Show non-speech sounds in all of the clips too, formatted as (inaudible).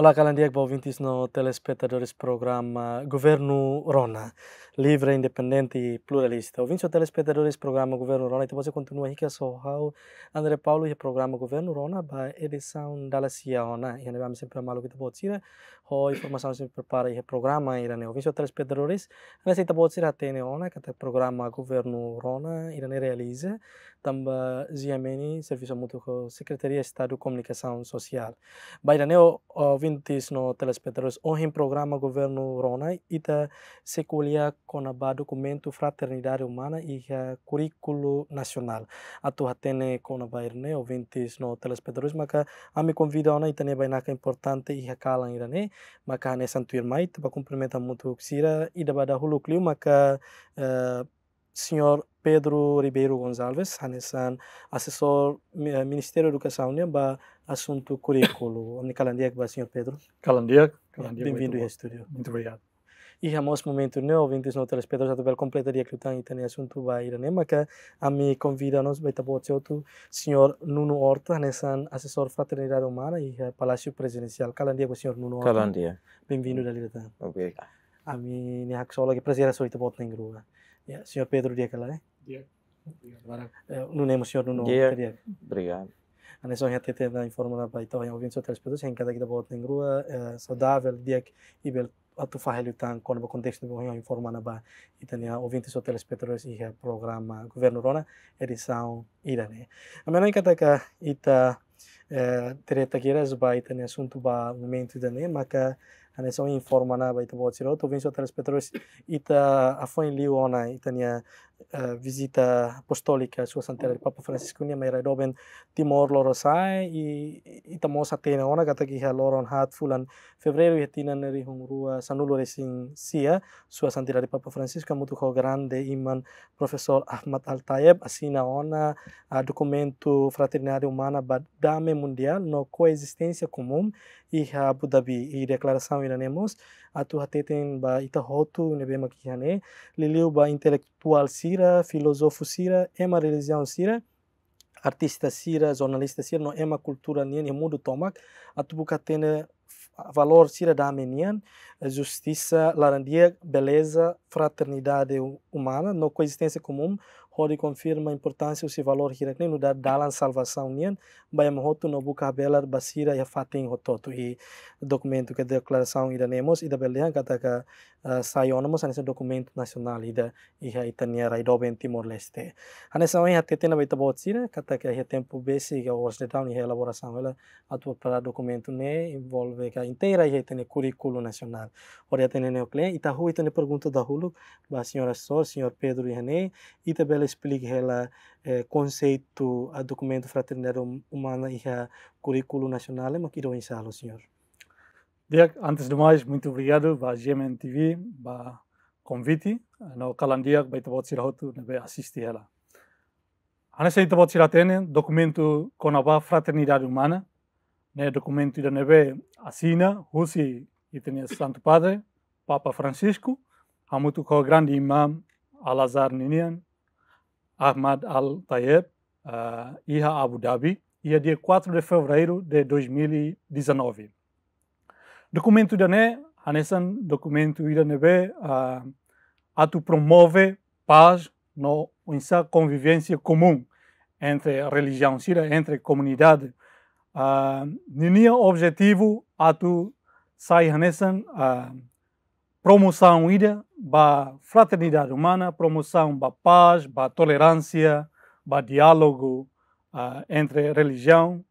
Olá, Calandiac, ouvintes no telespectadores programa Governo Rona, livre, independente e pluralista. Ouvintes no telespectadores programa Governo Rona, depois então você continua aqui, eu sou Sorral, André Paulo e o programa Governo Rona, a edição da Lacia Rona. E ainda vamos sempre a o que você pode o informação se prepara o né, programa ira neo viso tres pedroris ana sita bot sira tene ona kata programa governo rona ira ne realiza tamba ziameni serviço muito ko secretaria estado comunicação social ba ira neo vintis no telespectadores o him programa governo rona ita seculia conaba documento fraternidade humana e currículo nacional atu hatene conaba irne o vintis no telespectadores maka ami convida ona ita ne bainaka importante e hakalan calan ne maka hane santuir mai taba cumprimenta muito xira e da bada hulu clio maka uh, eh, senhor Pedro Ribeiro Gonçalves, hanesan assessor eh, Ministério da Educação, né, ba assunto currículo. Omni Kalandiak, ba senhor Pedro. Calandia, Kalandiak Bem-vindo ao estúdio. Muito obrigado. Είχαμε ως momento νέο βίντεο no πέτρες já tiver completaria que ήταν ήταν ασούντου a και αμι convidanos μετά από τσέο o senhor Nuno Horta, σαν assessor fraternidade humana e Palácio Presidencial. com o senhor Nuno Horta. Calandia. Bem-vindo ¿eh? eh, da Libertad. Obrigado. A mim, há que só logo prazer a sua bot nem grua. Yeah, senhor Pedro dia cala, né? Dia. Nuno é, senhor Nuno. Dia. Obrigado. a só gente tem da informação para então, eu vim só três pessoas, em cada que da bot nem grua, eh, saudável dia e bel atufahelutang kono konteksto bo yang informana ba itania ouvintes ou telespectadores ia programa governo rona edição irane amena kataka ita eh, tereta kira ba itania assunto ba momento idane maka aneção na ba ita bo tsiro ouvintes ou telespectadores ita afon liu né, ona itania uh, visita apostólica sua santidade Papa Francisco ni mai Doben Timor loro sai e itamo sa tena ona a ki loron hat fulan febrero i tina neri rua sanulo resing sia sua santidade Papa Francisco mutu grande iman professor Ahmad Al Tayeb assina ona uh, documento fraternidade humana badame mundial no coexistência comum e Abu Dhabi e declaração iranemos atuhateiten ba ita hotu nebema kihane liliu ba intelectual sira filosofo sira ema religião sira artista sira jornalista sira no ema cultura nian e mundo tomak atubuka tene valor sira da amenian eh, justiça larandia beleza fraternidade humana no coexistência comum hodi confirma importância o valor hira nem da dalan salvação nian bayam hotu no buka belar basira e fatin hototu i documento que a é declaração ida nemos ida belia kata é ka é, eh, saionamos anese documento nacional ida iha itania raidoben timor leste anesa oi hatte tena baita botsira kata ka ia tempo besi ga os de town iha elaboração ela atua para documento ne né, envolve a inteira iha tene currículo nacional ora tene neoclen ita tá, hu tene pergunta da hulu ba senhora sor senhor pedro iha ita belia explique ela eh, conceito a documento fraternidade humana e a currículo nacional, mas quero ensalo, senhor. Diego, antes de mais, muito obrigado para a GMN TV, para convite, no kalandiak baita bot sira hotu na be assisti ela. Ana sei tabot sira tene documento conaba fraternidade humana, né documento da neve assina Rusi e tenia Santo Padre, Papa Francisco, a muito com o grande imã Alazar Ninian, Ahmad Al-Tayeb, uh, eh, IHA Abu Dhabi, e a dia 4 de fevereiro de 2019. Documento da NE, Hanesan, documento IRANEB, uh, eh, ato promove paz no essa convivência comum entre a religião síria, entre a comunidade. Uh, eh, Nenhum objetivo ato sai Hanesan uh, promoção ida ba fraternidade humana, promoção ba paz, ba tolerância, ba diálogo uh, entre religião.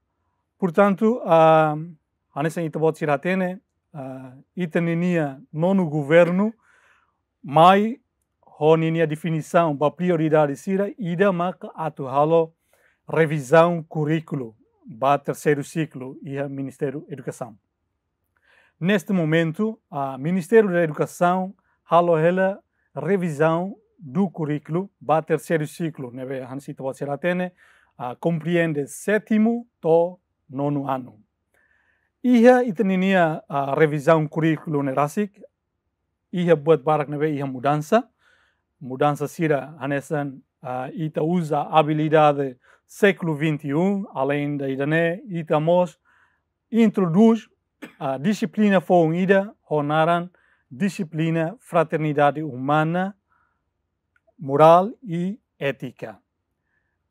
Portanto, a uh, anessa itobot siratene uh, itaninia nono governo mai a definição ba prioridade sira ida mak atuhalo revisão currículo ba terceiro ciclo e Ministério da Educação. Neste momento, o Ministério da Educação a revisão do currículo para o terceiro ciclo, nebe né, hansita bachelor tene, uh, compreende sétimo to nono ano. Iha itaninia a revisão currículo na nerasik, iha buat barak nebe iha mudança, mudança sira hanesan uh, ita usa habilidade século 21, além da idane, ita mos introduz a disciplina foi unida, honraram disciplina, fraternidade humana, moral e ética.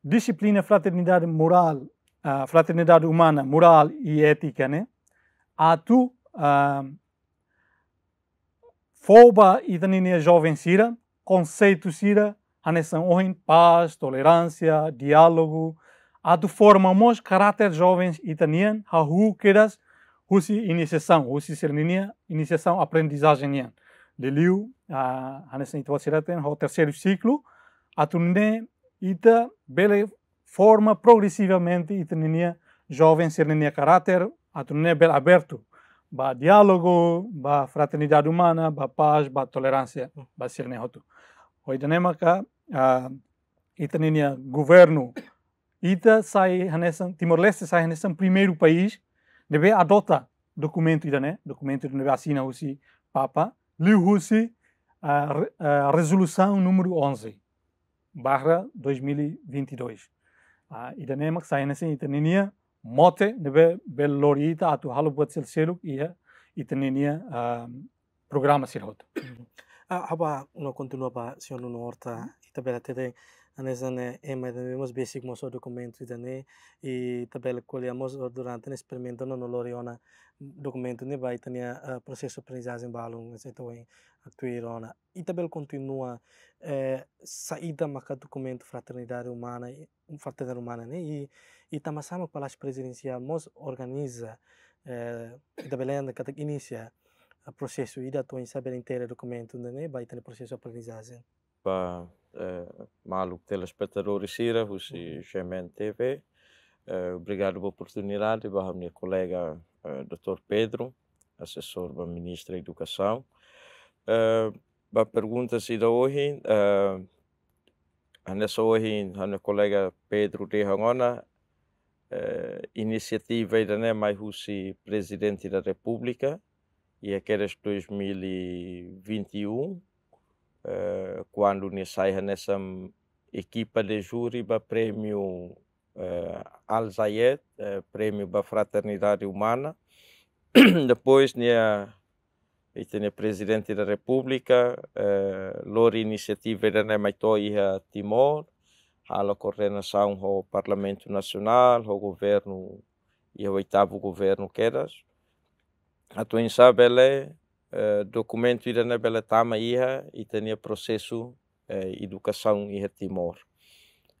Disciplina, fraternidade moral, uh, fraternidade humana, moral e ética, né? Atu uh, foba itanine jovem sira, conceito sira, aneção ohin, paz, tolerância, diálogo, atu formamos caráter jovens itanian, hahu queras Rusi iniciação, Rusi Sernenia, iniciação aprendizagem. Deliu, a Hanesan Itwasiraten, o terceiro ciclo, a turnê ita bela forma progressivamente itnenia jovem Sernenia caráter, a turnê bela aberto, ba diálogo, ba fraternidade humana, ba paz, ba tolerância, ba Sernenia hotu. Oidanema ka, uh, governo, ita sai Hanesan, Timor-Leste sai Hanesan primeiro país, deve adota documento ida né, documento debe assina o si Papa, liu o si a, resolução número 11, barra 2022. Uh, ida né, mas sai nesse itanenia mote debe belorita atu halu buat selseluk ia itanenia uh, programa sirhot. Aba no continua ba siono no horta itabela tede anezane ema da memos basic moso documento dane né, e tabela colhemos durante o experimento no loriona documento ne né, vai tania né, processo aprendizagem balon então em atuirona e tabela continua eh, saída maca documento fraternidade humana fraternidade humana né e e tamasama palácio presidencial mos organiza eh, tabela anda kata inicia processo ida to em saber inteira documento né vai tania processo aprendizagem pa eh, malog telespectador ira vos e Gemen uhum. TV. Eh, obrigado pela oportunidade. o minha colega eh, Dr. Pedro, assessor do Ministro da Educação. a pergunta se da hoje, a nessa hoje, a minha colega Pedro de Hangona, iniciativa ainda não é mais o presidente da República, e aqueles 2021, uh, quando ni nessa equipa de júri para prêmio uh, Al Zayed, uh, prêmio para fraternidade humana. (clears throat) Depois ni a e tinha presidente da República, eh, lor iniciativa da Nemaitoi a Timor, a coordenação do Parlamento Nacional, o governo e o oitavo governo quedas. A tua sabe é eh, documento ira na bela tama iha e tinha processo uh, educação iha Timor.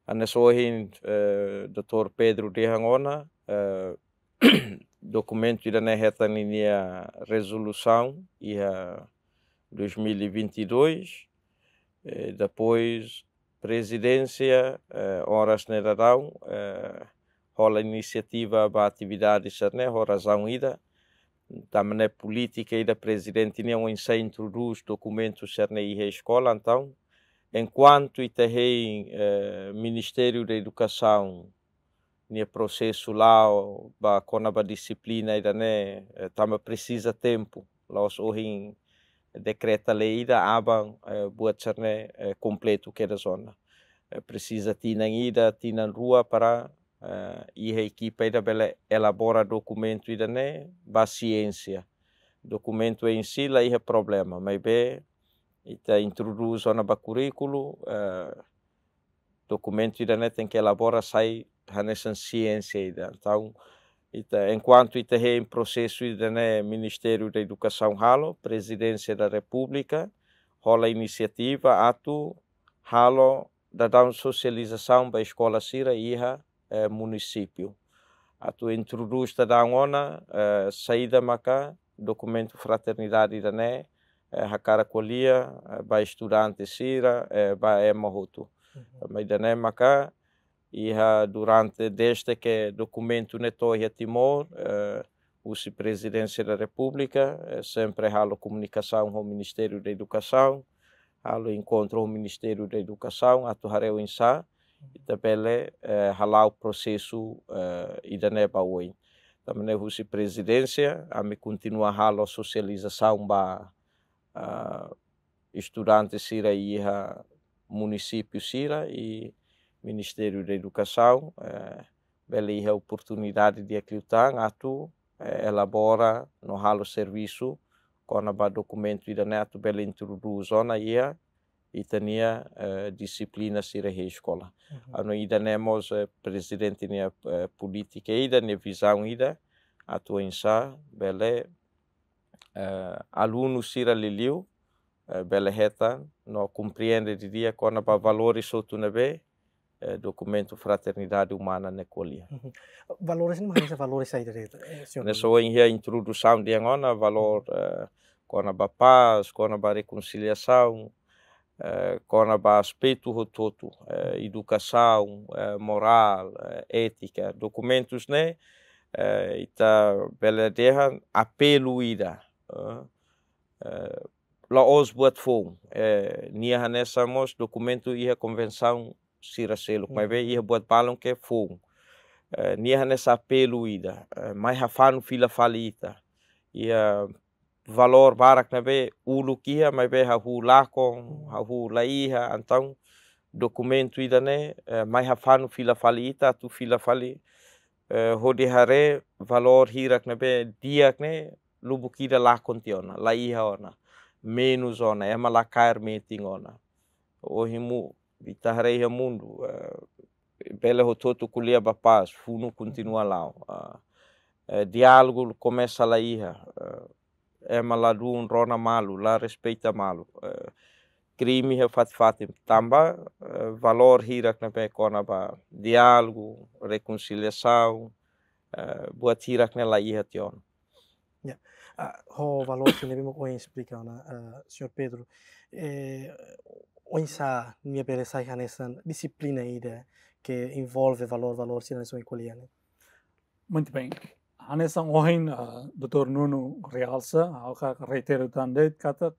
Anesso hoje uh, Dr. Pedro de Hangona uh, eh, (coughs) documento ira na reta linha resolução iha 2022 uh, depois presidência uh, horas nerarão uh, rola iniciativa para atividades né horas ida da então, maneira é política e da presidente não se introduz documentos cerne e escola então enquanto tem eh, Ministério da Educação nem processo lá ba a disciplina e né tama precisa tempo lá os orin decreta lei da aban eh, buat cerne eh, completo que da zona eh, precisa tinang ida tinang rua para Uh, e a equipa ainda elabora documento ainda nem né? ba ciência. Documento em si lá é problema, mas bem, ita introduz o currículo, uh, documento ainda né tem que elaborar sai nessa ciência Então, ita, enquanto ita é em processo ainda né Ministério da Educação halo, Presidência da República, rola iniciativa ato halo da socialização da escola Sira Iha eh, município. tua introduz da ona eh, saída maca documento fraternidade idané né eh, hakara colia eh, ba estudante sira eh, ba é mahutu. Uhum. Mas maca e durante desde que documento netoia Timor eh, o presidência da República, eh, sempre há comunicação com o Ministério da Educação, há encontro com o Ministério da Educação, atuareu em Sá, itapele uh, eh, halau processo uh, eh, idane bawoi tamene husi presidência ame continua halo socialização ba uh, eh, estudantes sira iha município sira e Ministério da Educação uh, bela iha oportunidade de a atu elabora no halo serviço com a documento idane atu bela introduzona iha i tinha uh, eh, disciplina sirehej škola. escola. -huh. Uhum. Ano ida ne može eh, prezident nia uh, ida visão ida a tua insa bele uh, aluno sira liliu uh, bele heta no compreende de dia kona ba valores sotu nebe uh, documento fraternidade humana na colia. -huh. Uhum. Valores não mais é valores aí direito. É, Nessa hoje a introdução de angona valor uh, uhum. kona paz, quando a reconciliação, eh, com a aspecto peito todo eh, educação, eh, moral, ética, documentos, né? Uh, pela beladehan apelo ida. Uh, uh, lá os buat fom, uh, nessa hanessamos documento ia convenção siracelo, mas mas mm. ia buat balão que fom. Uh, nia nessa apelo ida, uh, mais hafano fila falita. Ia valor barak na be ulu kia mai be ha hu lako ha hu laiha então documento ida né mai ha fanu fila fali ita tu fila fali eh, hodi hare valor hirak na be diak né lubu kida tiona laiha ona menos ona é malakair meeting ona o himu itahare ha mundo eh, bela rototo kulia paz funo continua lá ah. diálogo começa lá é malado um un rona malu, la respeita malu. É, crime é fat fatim tamba uh, valor hirak na pe kona ba diálogo, reconciliação, é, boa buat hirak na é la iha tion. Yeah. Uh, o valor que nebe mo o explica na né? uh, senhor Pedro. Eh, oinsa minha beleza e disciplina ida né? que envolve valor, valor, sinalização e colher. Muito bem nessa ohain uh, doutor Nuno realça, que reitero tandeet, kata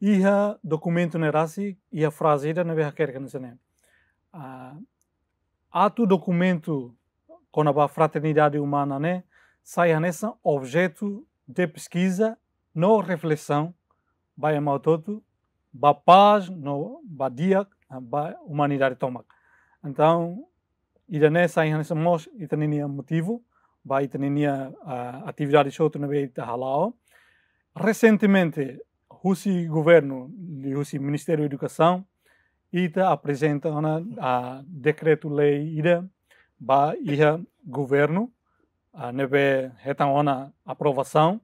iha documento nerasi, iha frase ida nebe hakerka nesene. Uh, atu documento a fraternidade humana, né, sai nessa objeto de pesquisa, no reflexão, baia todo ba paz, no ba dia, ba humanidade tomak. Então, ida ne sai anesan mos, ita é motivo, baitenia uh, atividade outro na baita halal. Recentemente, o governo, o Ministério da Educação, ita apresenta uma decreto lei ida ba governo a nebe hetan aprovação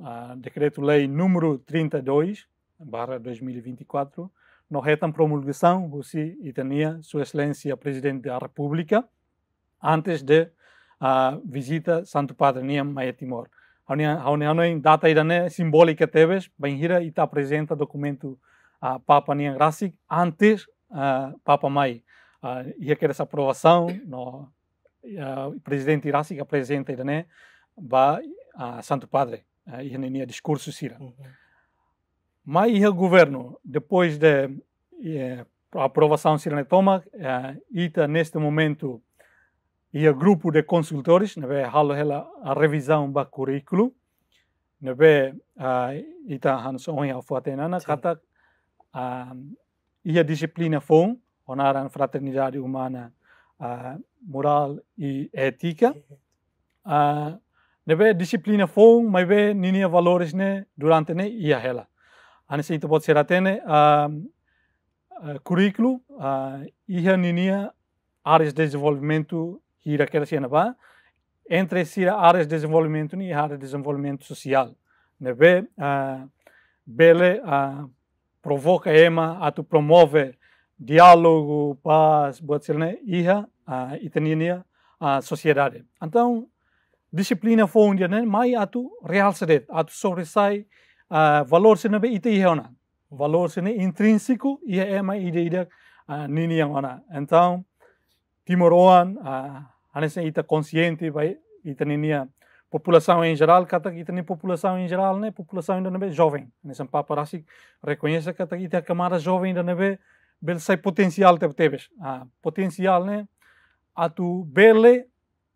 a decreto lei número 32 barra 2024 no retam promulgação o itania sua excelência presidente da república antes de a visita Santo Padre Niam Maia Timor. A união em data irané simbólica teves, bem hira e o documento a Papa Niam Grasic antes uh, Papa Mai. E eh, aquela querer essa aprovação, no, eh, presidente Grasic apresenta irané, ba Santo Padre, uh, ia discurso sira. Uhum. Mas o governo, depois de uh, a aprovação sira toma, uh, ita neste momento e o grupo de consultores, neve halo a revisão ba currículo, neve a ita hanso onha fuatenana kata a ia disciplina fon onaran fraternidade humana a moral e ética. A neve disciplina fon, mas ve ninia valores ne durante ne ia ela Anse então pode ser atene a currículo, a ia ninia áreas de desenvolvimento ir àquela cena vá entre as áreas de desenvolvimento e área de desenvolvimento social. Né? Ah, Be, ah, a bele uh, provoca ema, a tu promover diálogo, paz, boa né? Iha, a ah, itania, a sociedade. Então, disciplina foi onde, né? Mas a tu realça a tu sobressai uh, valor se não é, ite iha Valor se né? intrínseco iha ema ide ideia uh, nini ona. Então, Timor-Oan, uh, अने इत कॉन्सियंट भाई इतनी निया população em geral, kata ita nia população em geral, né? População ainda não é jovem. Né? São papa rasi reconhece que kata kita camada jovem ainda não é bel sai potencial te tebes. a potencial, né? a Atu bele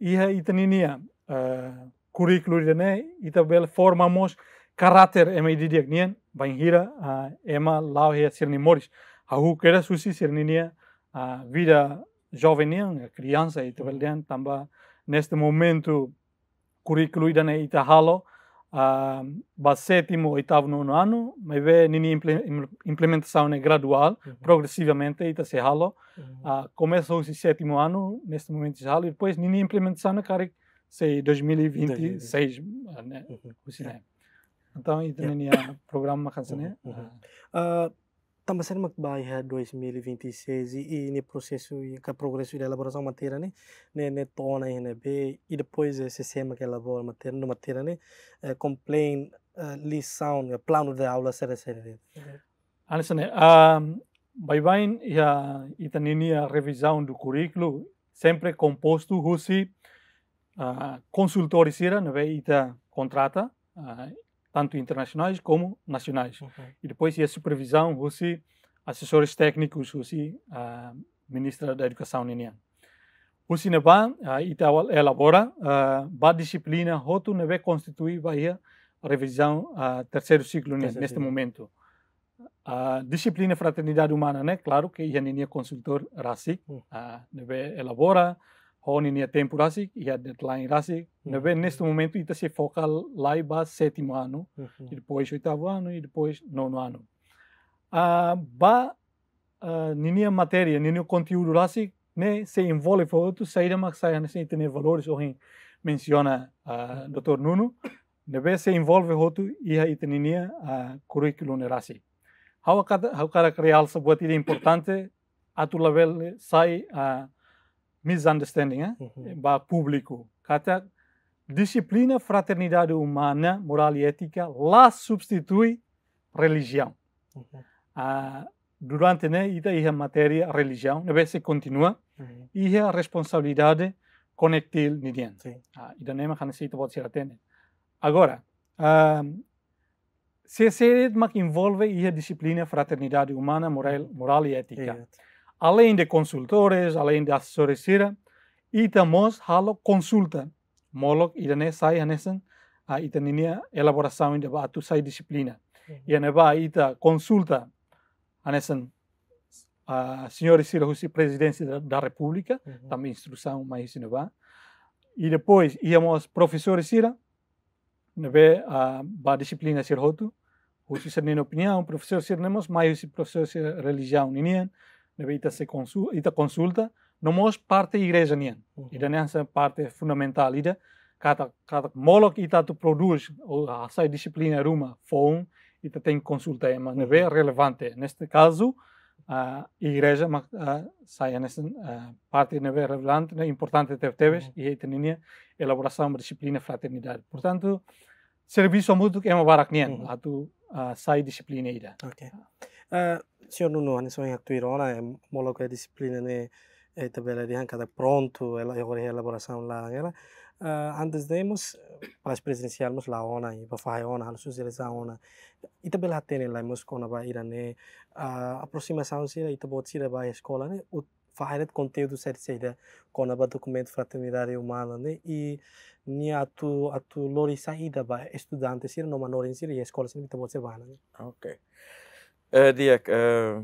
ia itaninia uh, currículo de né? Ita bel formamos caráter é meio dia nian, vai hira a ema lau he sirni moris. Ahu queira susi sirninia a vida jovem, criança e também também neste momento currículo está na Itahalo a sétimo, oitavo, nono ano, mas vê nini implementação é gradual, uhum. progressivamente ita se halo. Uhum. Ah, começa o sétimo ano neste momento se e depois nini implementação é cari sei 2026 né, uhum. o cinema. É. Então é. ita (coughs) programa canção né. Uhum. Uhum. Ah. Ah, Tambasan magbayad 2026 e ne processo e ka é progresso de elaboração matéria né ne né, ne né, tona e ne be e depois esse sistema que elabora matéria no matéria né uh, é, complain uh, é, lição plano de aula será será Alessandro um, vai vai e a itanini a revisão do currículo sempre composto husi uh, ah, consultorizira ne be ita contrata uh, tanto internacionais como nacionais. Okay. E depois e a supervisão, você, assessores técnicos, você, a ministra da Educação, Ninian. O Cineba uh, elabora a disciplina roto neve constitui vai a revisão a terceiro ciclo né, neste ciclo. momento. A disciplina fraternidade humana, né? Claro que a Ninian é consultor RACI, uh, hum. neve elabora, honing ja temporasi, ja deadline rasi. Assim. Uhum. na vez neste momento, ita se foca lá e ba sétimo ano, uhum. e depois oitavo ano, e depois nono ano. Uh, ba, uh, ah, nenhuma é matéria, nenhum é conteúdo rasi, né, se envolve para outro, saída mas saia, né, sem assim ter valores, ou menciona uh, ah, Dr. Nuno, na vez se envolve outro, e a itenia uh, currículo rasi. Hau kata, hau kata kreal sebuah tidak é importante, atu level sai uh, misunderstanding eh? uhum. para público. Kata disciplina, fraternidade humana, moral e ética lá substitui religião. Uhum. durante né, a ia matéria religião, né, se continua, uhum. a uhum. responsabilidade conectil nidian. Sim. Ah, ita é makan se pode ser Agora, se a mak envolve a disciplina, fraternidade humana, moral, moral e ética. Uhum além de consultores, além de assessoria, itamos halo consulta. Molok idane sai anesen a itanini elaboração de ba tu sai disciplina. Uhum. E ane ba ita consulta anesen a senhora Cira Russi, presidente da, da República, uhum. também instrução, mas isso não vai. E depois íamos professor Cira, não ba a, a disciplina Cira Roto, ser Cira opinião, professor nós Nemos, mais professor Cira religião, ninguém deveria ser consulta, ita consulta nomos parte igreja nian. Uhum. Ida nessa parte fundamental ida cada molo que ita tu produz ou sai disciplina ruma fon ita tem consulta é mas neve relevante. Neste caso a uh, igreja mas uh, sai nessa uh, parte neve relevante, né, importante teve teves uhum. e aí tinha elaboração da disciplina fraternidade. Portanto serviço que é uma barak nian, uhum. tu uh, sai disciplina ida. Okay. Uh, signor Nuno Hanson Actuirona, homologo é disciplina né, é eh, tabela de arrancada pronto, ela a elaboração lá, ela uh, antes demos para eh, presidenciarmos lá ona e para fazer ona, a socializar ona. E também lá tem lá mos com a ira né, a aproximação se e também se vai à escola né, o fazer conteúdo certo seja com a documento fraternidade humana né e ni atu atu lori saída ba estudante se não manor em si e escola se também se vai né. Okay. Uh, eh, Diak, uh, eh,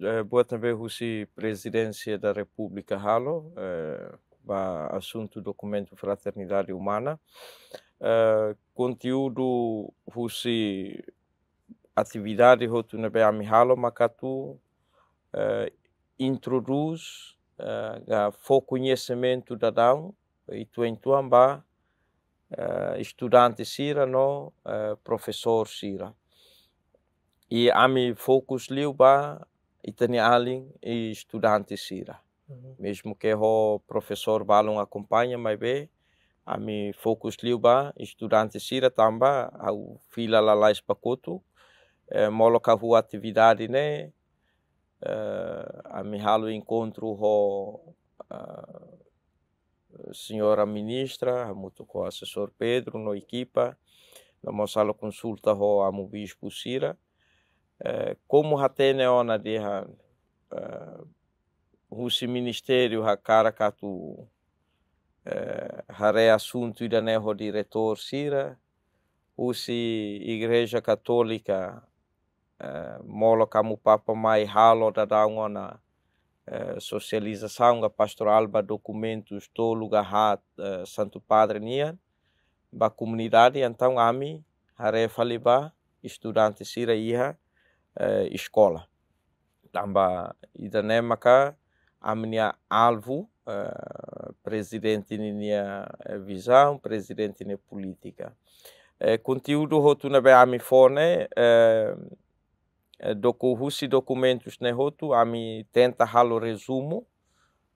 uh, eh, boa também Rússia Presidência da República Halo, uh, para assunto documento Fraternidade Humana. Uh, conteúdo Rússia atividade Rotunebe mas Makatu uh, introduz uh, o conhecimento da dão e tu em Tuambá, uh, estudante Sira, no, uh, professor Sira. E AMI Focus Liuba, Itani Alin e estudante Sira. Uhum. Mesmo que o professor Balon acompanha, mas bem, AMI Focus ba, estudante Sira também, ao fila lá lá espacoto, eh, moloca a atividade, né? a mi halo encontro o a, senhora ministra, muito com o assessor Pedro, na equipa, na nossa consulta com o bispo Sira, eh, como hateneona diha husi eh, ministério hacarakatu eh, hare assunto idaneho diretor sira husi igreja católica molo camu papa mai halo a socialização ga pastoral ba documentos to lugar santo padre nian ba comunidade então ami hare faliba estudante sira iha escola, eh, escola. Tamba Idanemaka, minha alvo, eh, presidente presidente minha visão, presidente na política. Eh, conteúdo roto na ami fone, eh, eh doku husi documentos ne roto, mim tenta halo resumo,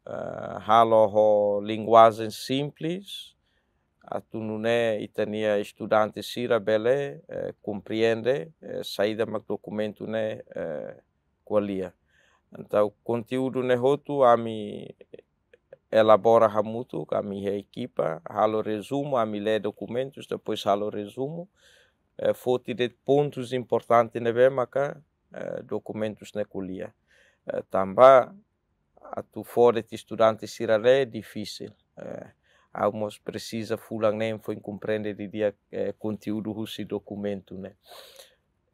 eh, halo ho linguagem simples, a e itania estudante sira bele eh, compreende eh, saída mac documento ne eh, qualia então conteúdo ne hotu ami elabora hamutu a minha equipa halo resumo ami lê documentos depois halo resumo eh, foti de pontos importantes ne bem eh, documentos ne qualia também tamba a tu fora de estudante sira é difícil eh, almost precisa fulang nem foi compreender de dia eh, conteúdo russo documento né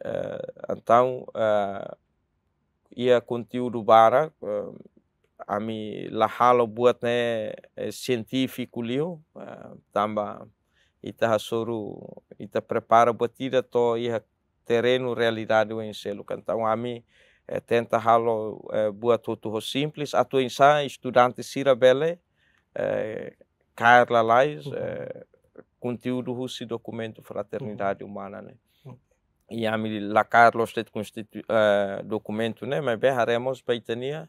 uh, então uh, eh, ia conteúdo bara uh, a mi lahalo buat né científico liu uh, tamba ita tá suru ita tá prepara batida ida to ia terreno realidade em selo então a mi eh, tenta halo eh, buat tudo simples a tu insa estudante sirabele eh, Carla Lais, uhum. é, conteúdo russo e documento uhum. Fraternidade uhum. Humana, né? E a mim, lá Carlos, este uh, documento, né? Mas bem, haremos peitania eh, uh, uhum.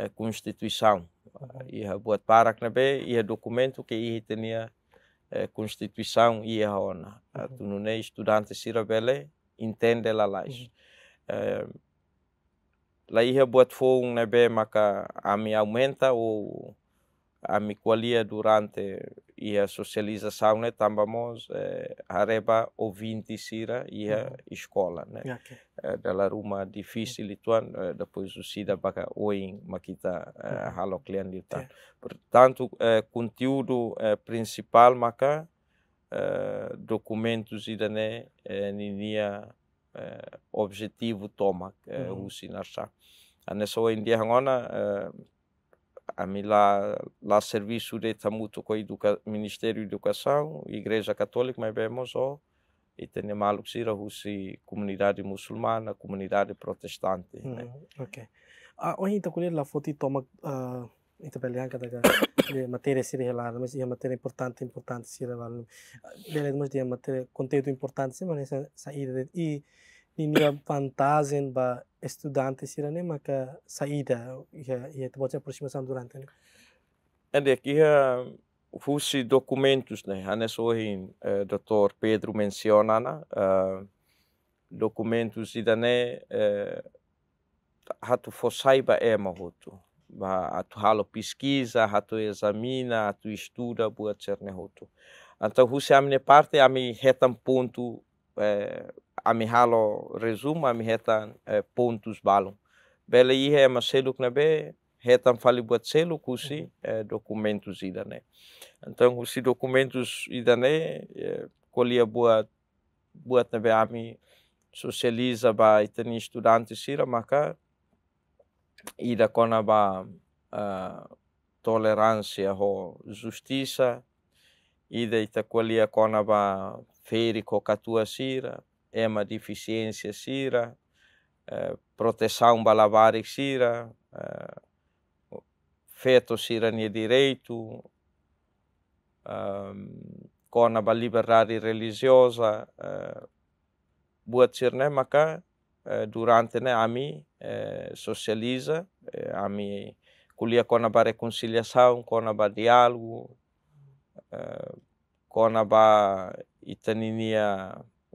né? eh, Constituição. E a uhum. boa para que bem, e a documento que ele tinha uh, Constituição e a ONA. Uhum. Tu não é estudante Cirabele, entende lá Lais. Uhum. Uh, lá ia boa foi um, né? Bem, mas a me aumenta ou a amikualia durante a socialização né tambamos eh, areba ouvinte sira ia uhum. escola né okay. eh, dela ruma difícil uhum. tuan eh, depois o sida baka oin makita eh, uhum. halo klian diutan yeah. portanto eh, conteúdo eh, principal maka eh, documentos ida né eh, ninia eh, objetivo toma eh, uhum. usinarsa anessa oin dia hangona eh, a mim lá lá serviço de muito com o educa, Ministério da Educação, Igreja Católica, mas bem moço, e tem maluco se a comunidade muçulmana, comunidade protestante. Uhum, né? Hum, ok. Ah, hoje então, lá é a foto toma uh, então belian kada ga matéria se relar mas é matéria importante importante se relar ah, beleza mas é matéria conteúdo importante se mas sair e ninguém vantagem ba estudantes sira né maka saída ia ia te aproximação durante né ande aqui eh, fusi documentos né ane sohin eh, dr Pedro menciona na eh, documentos ida né uh, hatu fosaiba é mahoto ba hatu halo pesquisa hatu examina hatu estuda buat cerne hoto então fusi amne parte a ami hetam ponto uh, amihalo resuma mi hetan eh, pontus balong. Bela ihe ma seluk na be hetan fali buat seluk kusi mhm. eh, dokumentus idane. Então kusi dokumentus idane eh, kolia buat buat na be ami socializa ba itani estudante sira maka ida kona ba uh, eh, tolerância ho justiça ida ita kolia kona ba feri ko katua sira EMA é deficiência sira, uh, eh, proteção balabar sira, eh, feto sira direito, ehm, com a liberdade religiosa, eh, boa buat sir maka durante né ami socializa, uh, ami colia com a reconciliação, com a diálogo, uh, com a itaninia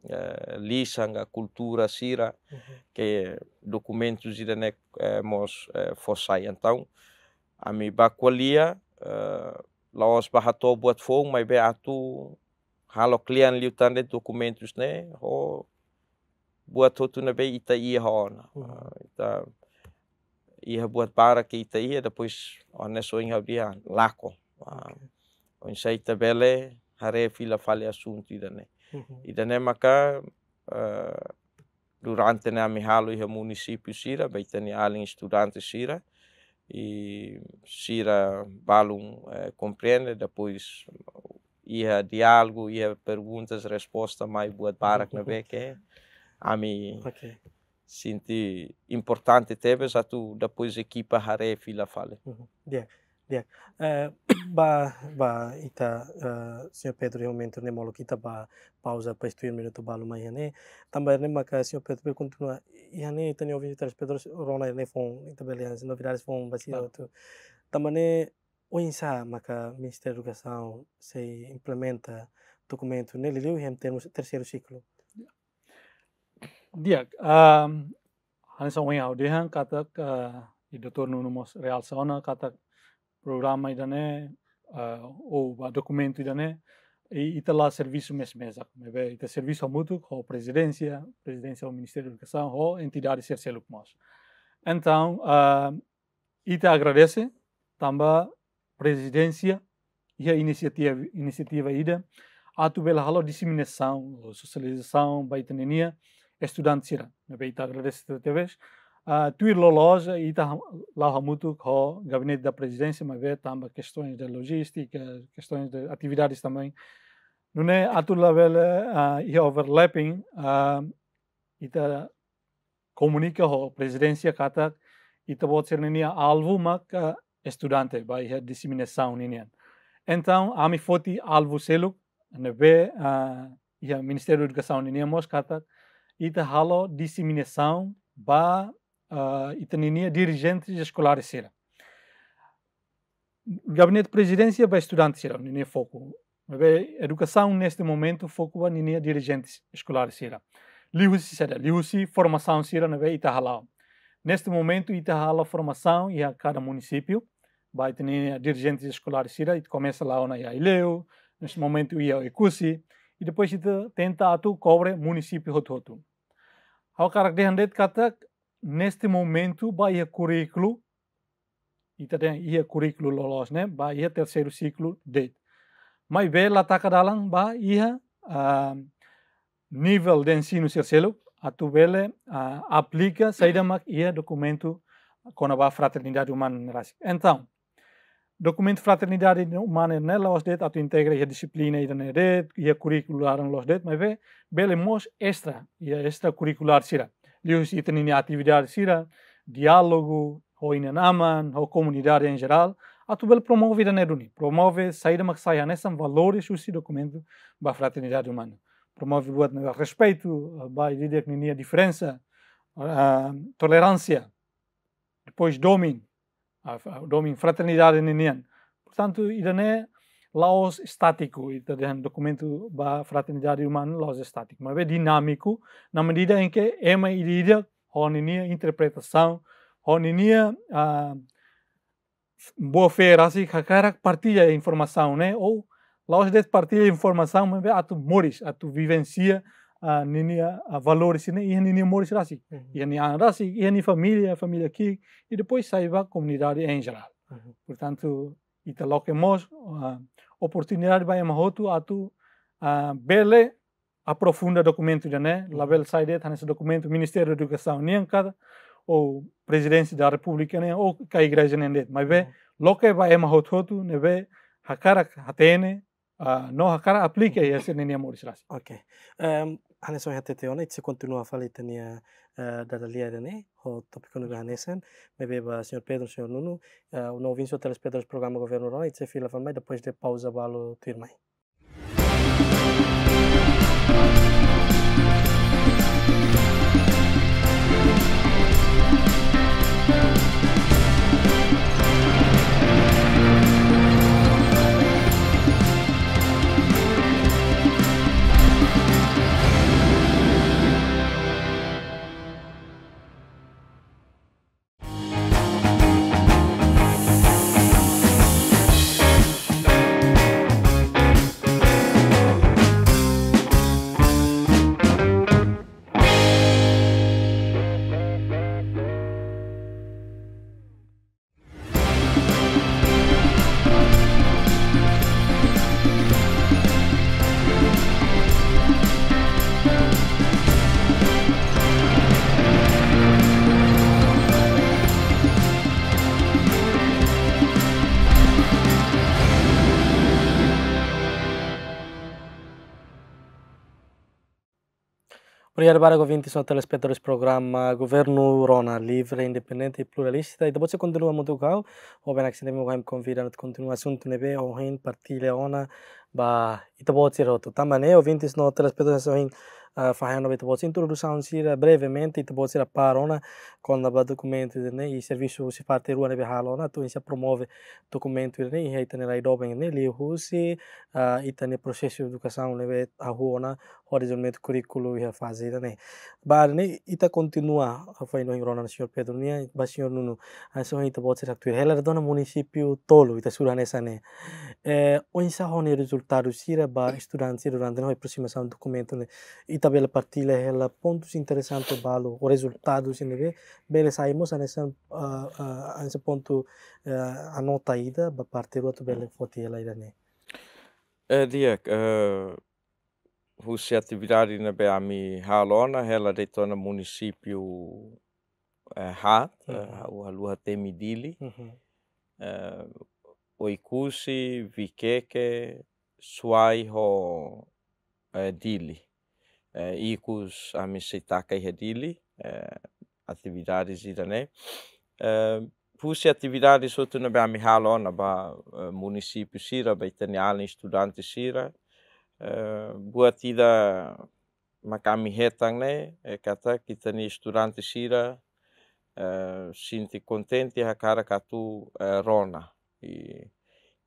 uh, Cultura, Sira, uhum. que documentos iranek uh, mos uh, Então, a mi bakualia, uh, eh, os bahato boat fogo mas be atu halo klian liutan de documentos, né? Ho buat hotu na be ita ia hona. Uhum. Ah, ita, ia boat para que ita ia, depois, onesso em dia, laco. Uh, ah, okay. tabele, hare fila fale assunto, né? Uhum. Idané maka uh, durante minha mihalo iha município sira, baitani alin estudante sira e sira balum eh, compreende, depois ia diálogo, ia perguntas, resposta, mais boa para que uhum. não vê que é. A mim okay. senti importante teve, já tu depois equipa haré fila fale. Uhum. Yeah ba, বা বা ইতা CO Pedro হেমেন্টর নে মলো ba pausa, para pa isto yemre to balu mai Também tamba maca, senhor Pedro, para continuar, continua hane tani ovi tres pedros rona ne fon ita bele hane no virar fom, basi tu. Também ne o insa maca, ministério da educação se implementa documento nele liu hem termos terceiro ciclo dia um, ah, hane song yang audihan katak uh, ah, i doutor nuno mos real sauna katak programa idane uh, ou ba documento né e lá serviço mesmo mesmo mebe ita serviço mútuo ou presidência presidência do Ministério da Educação ou entidade social como nós então uh, ita agradece também presidência e a iniciativa iniciativa ida atu bela halo disseminação socialização baitania estudantes ira mebe ita agradece outra vez a Tuirlo Loja e Lahamutu com o gabinete da presidência, mas vê também questões de logística, questões de atividades também. Não é a todo level e overlapping e tá comunica com a presidência kata e tá pode ser nem alvo mas estudante vai a disseminação nem então a mi foti alvo selo ne vê e a Ministério da Educação nem mos kata e tá halo disseminação ba uh, eh, tenia dirigentes escolares O gabinete de presidência para estudantes era nini foco bem educação neste momento foco a nini dirigentes escolares sira lihusi sira lihusi formação sira na é itahalao neste momento itahala formação e a cada município vai ter dirigentes escolares era e começa lá na é Iaileu, neste momento ia Ecusi e depois ita tenta tu cobre município hototu ao caracter handet katak neste momento vai a currículo e também ia currículo lolos né vai ia terceiro ciclo de mas ver lá taca tá dalang vai ia uh, nível de ensino terceiro a tu vele uh, aplica saída mak ia documento com a fraternidade humana então documento fraternidade humana né los a tu integra ia disciplina ia né det ia currículo curricular los det mas vê bele mos extra ia extra curricular sira Deus-Eterno em atividade sira, diálogo, ou inanaman, ou comunidade em geral, a tubel promove a neruni, promove sair uma saia nessa valores o documento da fraternidade humana. Promove o respeito, ba ideia que a diferença, a tolerância, depois domin, domin fraternidade nenian. Portanto, irané laos estático, italiano, documento da Fraternidade Humana, laos estático, mas é dinâmico na medida em que é uma ideia, a interpretação, a ah, boa fé, assim, cara partilha informação, né? Ou oh, laos de partilha informação, mas é a tu moris, a tu vivencia, a ninia a valores, né? E a ninia moris, assim, e a ninia, assim, e a ninia família, a família aqui, e depois saiba a comunidade em mm-hmm. geral. Portanto, interloquemos uh, ah, oportunidade vai em roto a tu uh, bele aprofunda documento já né label sai de tá nesse documento Ministério da Educação nem cada ou presidência da República né ou que a igreja nem det mas vê uhum. local vai em roto roto né vê hakara hatene não no hakara aplica uhum. esse nem amor Ok. Ehm, haneson hetete ona itse continua falitania uh, eh, dadaliarene ho topikono ganesan uhum. mebe ba senhor Pedro senhor Nuno uh, o novinho telespectadores programa governo rona itse fila falmai depois de pausa balo tuirmai Obrigado para ouvintes e telespectadores do programa Governo Rona, livre, independente e pluralista. E depois se continua muito legal, ou bem que me vai convidar a continuar assunto nebe, né, ou rin, partilha, ona, ba, e depois se roto. Também, tá, ouvintes e telespectadores, fahanova te pode introduzir brevemente te pode a parona quando ba documento né e serviço se parte ruana be na tu se promove documento né e aí rai doben né li husi e tane processo de educação né a na horizontalmente currículo e a fazer né bar né e ta continua a foi no rona senhor Pedro né ba senhor Nuno a senhor te pode ser atuar ela dona município tolo e ta surana essa né eh, o ensaio ne resultado sira ba estudantes durante a aproximação do documento né? e também a partilha ela pontos interessantes balo o resultado se né bem saímos nessa uh, nesse ponto eh, a nota ida ba parte do bele foto ela ida né é dia eh, o se atividade na beami halona ela deitou no município uh, uhum. hat o aluha temidili uhum. οικούσι βικέ και σουάιχο δίλι. Ε, ε, Οικούς αμισιτάκα είχε δίλι, ε, ατιβιδάρις ήταν. Πούς ατιβιδάρις όταν είπε αμιχάλο να πα μουνισίπου σύρα, ήταν οι άλλοι στουδάντες σύρα. Μπορείτε να κάνουμε χέτανε, κατά και ήταν οι στουδάντες σύρα, συντηκοντέντια κάρα κατού ρόνα. E,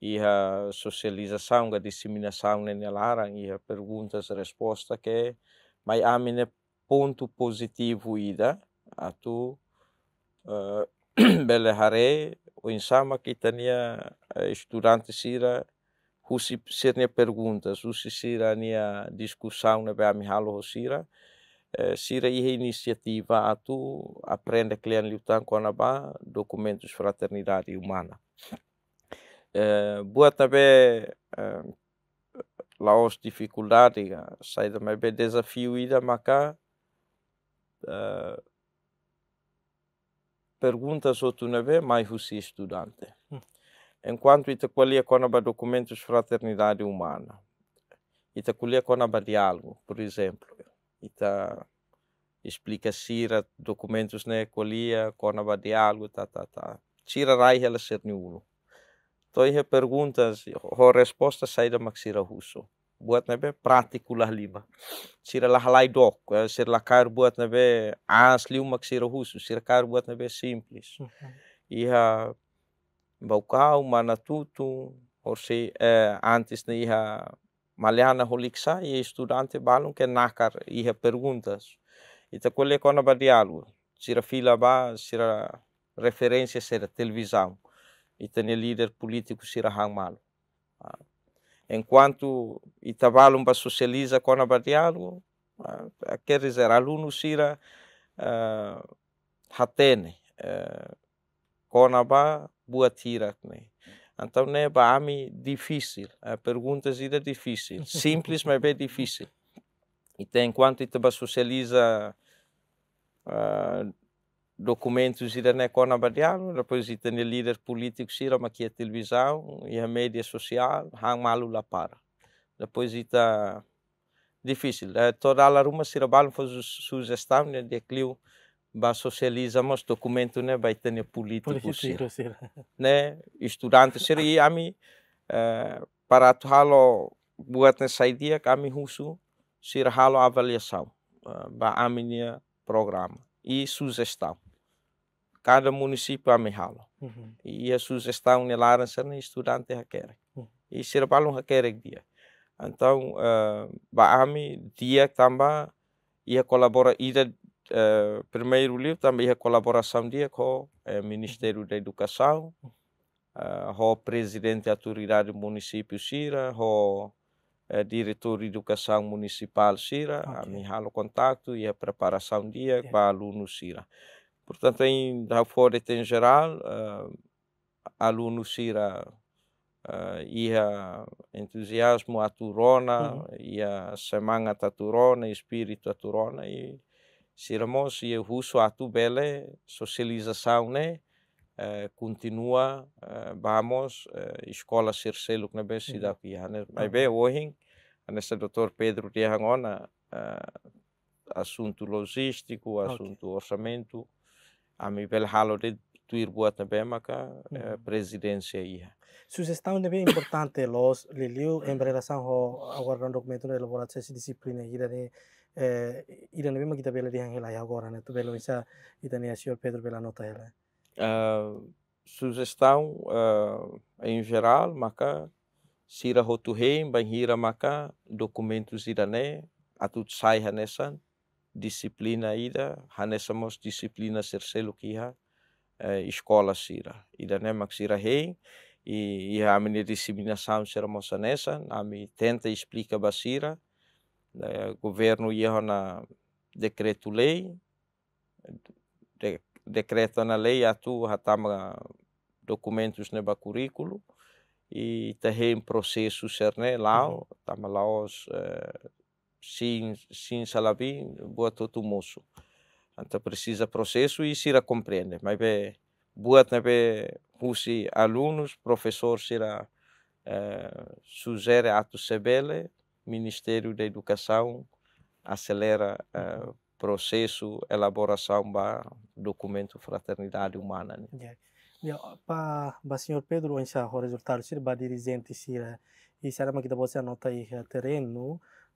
e a socialização, a disseminação em Lara, e perguntas e respostas que mas há um ponto positivo ida a tu eh, (clears throat) beleharé o insama que tinha estudante eh, sira husi sirne perguntas, husi sira nia discussão na bea mihalo hosira, sira eh, ihe iniciativa a tu aprende cliente liutan com a documentos fraternidade humana. Eh, buat tabe eh, laos dificuldade ga ah, sai também be desafio ida maka uh, pergunta só tu neve mais husi estudante hmm. enquanto ita qualia kona ba documentos fraternidade humana ita qualia kona ba diálogo por exemplo ita explica sira documentos né qualia kona ba diálogo tá tá tá sira rai ela ser nulo Toihe perguntas, ho resposta sai da maxira russo. Buat nebe pratikulah lima. Sira lah lai dok, eh, sira lah kar buat nebe asli um maxira russo, sira kar buat nebe simples. Uhum. Iha baukau mana tutu, se eh, antes na iha maleana holiksa e estudante balum que nakar iha perguntas. Ita kole kona ba diálogo. Sira fila ba, sira referência, sira televisão e tem líder político sira Malo. Ah, enquanto e trabalham para socializa com a diálogo, ah, quer dizer, aluno Sira uh, hatene uh, eh, konaba boa tirak ne. Né? Então né para mim difícil, a pergunta é difícil, (laughs) simples mas bem difícil. E tem enquanto te socializa uh, documentos ir na Cona Badiano, depois tem político políticos ir aqui a televisão e a mídia social, hang malu lá para. Depois está difícil. Eh, toda a ruma se trabalha faz sugestão né, de que vai socializar os documentos, né vai ter político sim, (laughs) né estudante e a mim é, para talo buat nessa ideia kami husu sir halo avaliação uh, a minha programa e sugestão cada município amihalo. Uhum. E Jesus está um nelarançana estudante requer. Uhum. E serbalum requer dia. Então, uh, eh, baami dia também ia colabora, ia Uh, primeiro livro também a colaboração dia com o Ministério da Educação, uh, com o presidente da autoridade do município Sira, com o diretor de educação municipal Sira, okay. a minha contato e a preparação dia yeah. para alunos Sira. Portanto, em Dalfort em geral, uh, ah, alunos ira uh, ah, ia entusiasmo à Turona, uhum. ia semana à Turona, espírito à Turona e Siramos e russo à Tubele, socialização, né? Uh, continua, uh, vamos, uh, escola Circelo na Universidade é uhum. de Janes. Né? Mas uhum. bem, hoje, nesse doutor Pedro de assunto logístico, assunto okay. orçamento, amivel halote tuir buat na be maka uh, eh, presidencia iha. Sugestão também importante los liliu em relação ao agora no documento na elaboração dessa disciplina ida né eh, ira na bem kita bela de Angela agora né tu pelo isa ida né senhor Pedro pela nota ela. Uh, sugestão em geral maka sira hotuhem banhira maka documentos ira ne atut sai hanesan disiplina ida, hanesamos disiplina serselo kiha eh, escola sira. Ida nemak sira hei, e, e a minha disseminação sermos nessa, a mim tenta explica basira, eh, governo ia na decreto lei, de, decreto na lei a atu hatama documentos neba currículo, e também processo ser né, lá, uhum. tamo lá os eh, sin, sin salavi, boa todo moço. Anta precisa processo e se irá compreender. Mas be, boa também be, alunos, professor se irá uh, eh, sugere ato sebele, Ministério da Educação acelera uh, processo, elaboração ba documento fraternidade humana. Né? Yeah. Yeah. senhor Pedro, o resultado, se ba dirigente, se, se, se, se, se, se, se, anota aí terreno,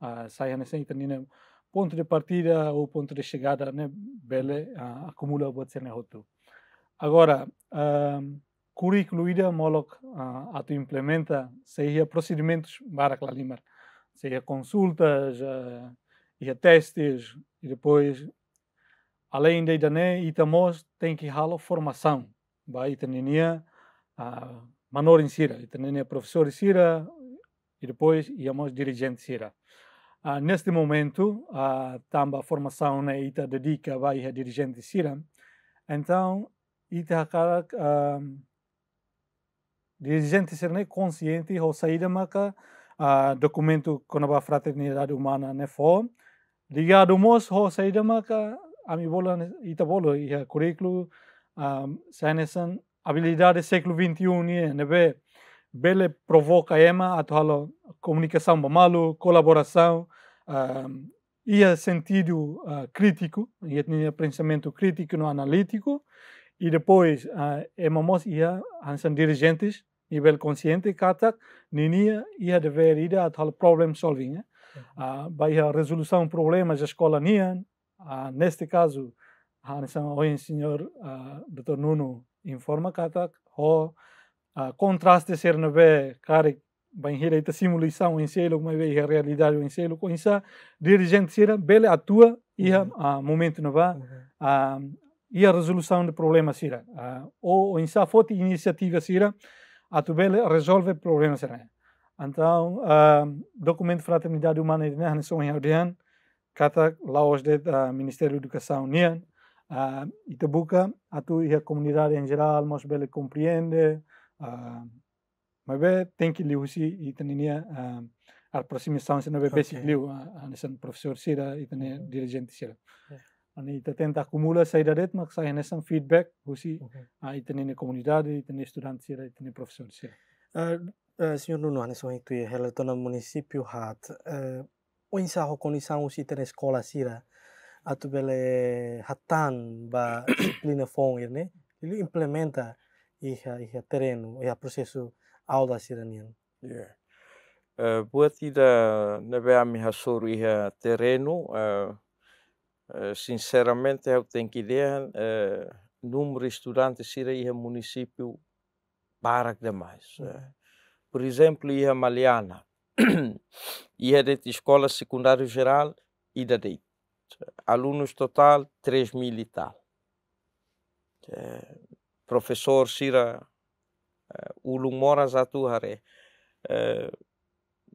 a saia nessa italiana ponto de partida ou ponto de chegada, né? Bele uh, acumula o ser roto. Agora, uh, currículo ida molok uh, ato implementa seja procedimentos para clarimar seja consultas, uh, e testes e depois além de Idané, Itamos tem que ralo formação, vai Itanenia uh, manor em Sira, a professor em Sira e depois íamos dirigente em Sira. Uh, neste momento, uh, também a formação é ita dedica a bahia dirigente Siram. Então, ita cara uh, ah, dirigente Siram é consciente ou saída maca uh, documento com a fraternidade humana né for. Ligado mos ou saída maca ami bola ita bolo a currículo um, senesan habilidade século 21 né Bele provoca Emma a atual comunicação mamalo, colaboração, e a sentido uh, crítico, e tinha pensamento crítico no analítico, e depois uh, ah, Emma é Moss ia a dirigentes, nível consciente, katak, ninia ia dever ir a tal problem solving, eh? uh, a resolução problemas da escola nia, uh, neste caso, a o senhor uh, Dr. Nuno informa katak, ho, contraste ser na be care banheira ita simulação em selo ou vez a realidade em selo com isso dirigente sira bele atua e a momento não vá e a mhm. resolução de problema sira ou em sa foto iniciativa sira a tu bele resolve problema sira então documento fraternidade humana de né são em audian kata laos de Ministério da Educação nian ita buka atu e a comunidade em geral mais bele compreende mebe tenki liusi itaninia ar prosimi sounds nabe basic liu anesan ah, ah, profesor sira itane dirigent sira ya. ani ita tenta kumula saida det mak sa anesan feedback husi itane komunitas, itu itane student sira profesor sih. sira senhor Nuno anesan itu ya helatona municipio hat oinsa ah, hokonisa husi itane sekolah sira atu bele hatan ba disiplina fong ini implementa iha, iha eh, eh, terreno, iha procesu aula siranian. Yeah. Uh, eh, buat ida nebe ami hasuru iha terreno, uh, uh, sinceramente eu tenho que ideia, uh, número de estudantes ira iha município barak demais. Uh, por exemplo, iha Maliana, (clears throat) iha de escola secundária geral, ida de alunos total 3 mil e tal. Uh, professor sira uh, eh, ulung mora uh, eh,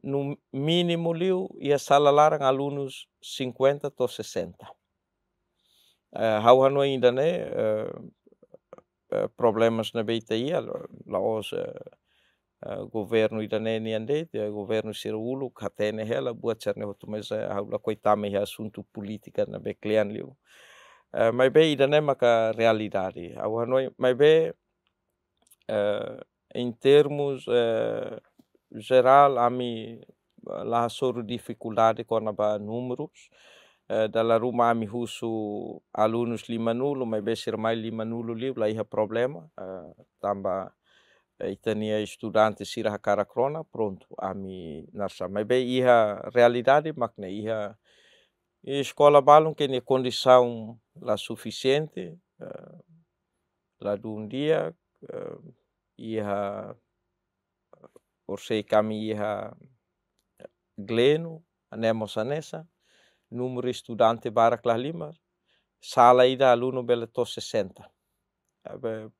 no mínimo liu ia salalarang alunos 50 ou 60 uh, eh, hau ainda né uh, uh, problemas na beitaia laos uh, Uh, governo iranene ande uh, governo sirulu katene hela boa cherne mas a koitame ya assunto política na Beclian liu uh, eh, mai be idane maka realidade agora noi mai bem, uh, em termos uh, geral a mi eh, la soro dificuldade kona ba números uh, dalla ruma ami husu alunos lima nulo mai be sirmai lima nulo liu la iha problema uh, tamba e tania estudante sira cara crona pronto ami narsa mai be iha realidade makne iha e a escola Balon tem é condição lá suficiente, uh, lá de um dia, uh, ia, por sei caminho ia gleno, anemos nessa, número de estudante para Clas Lima, sala ida aluno bela 60.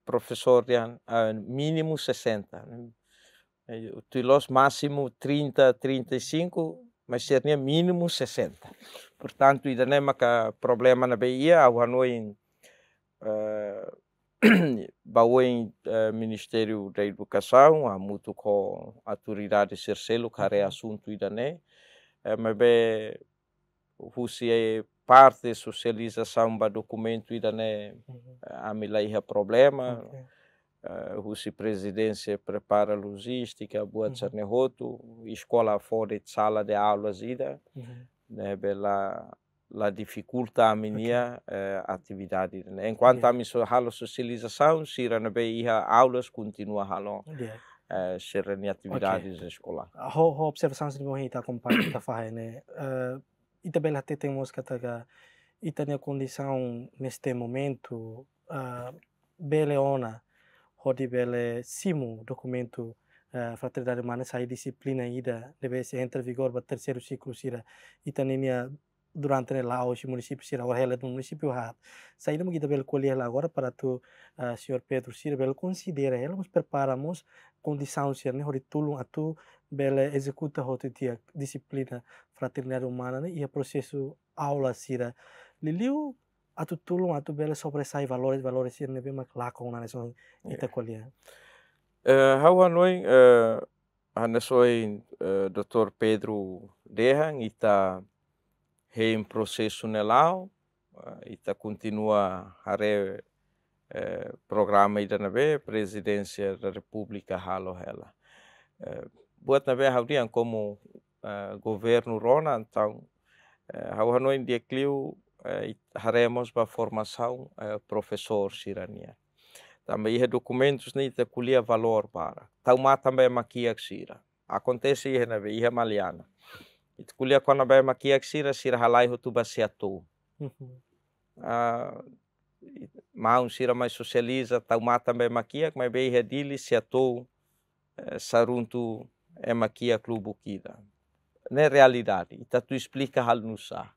Professor mínimo 60. Tilos máximo 30, 35, mas seria mínimo 60. Portanto, ainda nem é problema na Bahia, há Hanoi eh, (coughs) bau em eh, Ministério da Educação, há muito com a autoridade de Cercelo, que é assunto ainda nem, eh, mas bem, Rússia é parte da socialização do documento ainda nem, uhum. a Milai é problema. Okay a eh, Rússia presidência prepara logística, boa uhum. escola fora de sala de aulas ida, uhum. né, bela lá dificulta a minha okay. Eh, atividade. Né? Enquanto yeah. a minha halo socialização, se não bem aulas continua halo. Yeah. Eh, serem atividades okay. escola A observação se não está acompanhando a fazer, né? E também até que a e tem a condição neste momento uh, beleona Hodibele Simo, documento uh, Fraternidade Humana, sai disciplina ida, deve ser entra vigor para terceiro ciclo, sira, e também durante né, lá hoje município sira o rela do município hat sai muito belo colher lá agora para tu uh, senhor Pedro sira bel considera ela nos preparamos condição sira né hori a tu bela executa hoje dia disciplina fraternidade humana né e o é processo aula sira liliu a ato tulung ato bela sobressai valores valores sir nebe mak lakong nane song ita kolia eh how anoi eh anasoi eh, Dr. Pedro Dehan ita hei em processo nelau ita eh, continua hare eh, programa ida nave presidência da República halo hela eh, buat nave haudian como eh, governo rona então eh, hau hanoi dia clio eh, haremos para a formação eh, professor iraniano. Também os documentos não que colher valor para. Taumá também é maquia que sira. Acontece isso na né, é maliana. E colher quando bem maquia que sira, sira halai rotu baseatu. Mão sira mais socializa, taumá também maquia, mas bem redili é seatu eh, saruntu é maquia clube kida. Na é realidade, então tu explica hal sa